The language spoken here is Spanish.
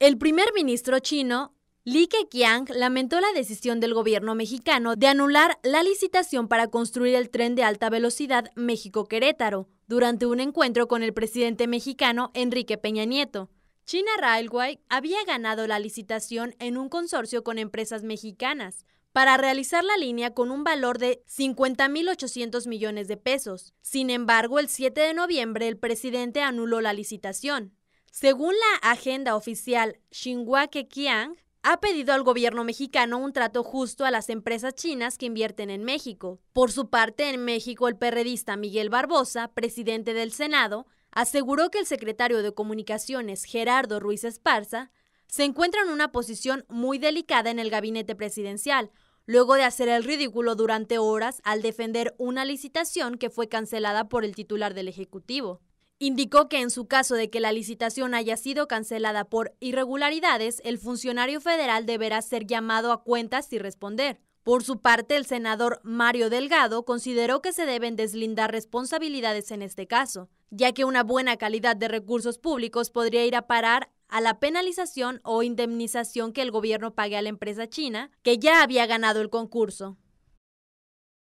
El primer ministro chino, Li Keqiang, lamentó la decisión del gobierno mexicano de anular la licitación para construir el tren de alta velocidad México-Querétaro durante un encuentro con el presidente mexicano Enrique Peña Nieto. China Railway había ganado la licitación en un consorcio con empresas mexicanas para realizar la línea con un valor de 50.800 millones de pesos. Sin embargo, el 7 de noviembre el presidente anuló la licitación. Según la agenda oficial, Xinhua Keqiang ha pedido al gobierno mexicano un trato justo a las empresas chinas que invierten en México. Por su parte, en México, el perredista Miguel Barbosa, presidente del Senado, aseguró que el secretario de Comunicaciones, Gerardo Ruiz Esparza, se encuentra en una posición muy delicada en el gabinete presidencial, luego de hacer el ridículo durante horas al defender una licitación que fue cancelada por el titular del Ejecutivo. Indicó que en su caso de que la licitación haya sido cancelada por irregularidades, el funcionario federal deberá ser llamado a cuentas y responder. Por su parte, el senador Mario Delgado consideró que se deben deslindar responsabilidades en este caso, ya que una buena calidad de recursos públicos podría ir a parar a la penalización o indemnización que el gobierno pague a la empresa china que ya había ganado el concurso.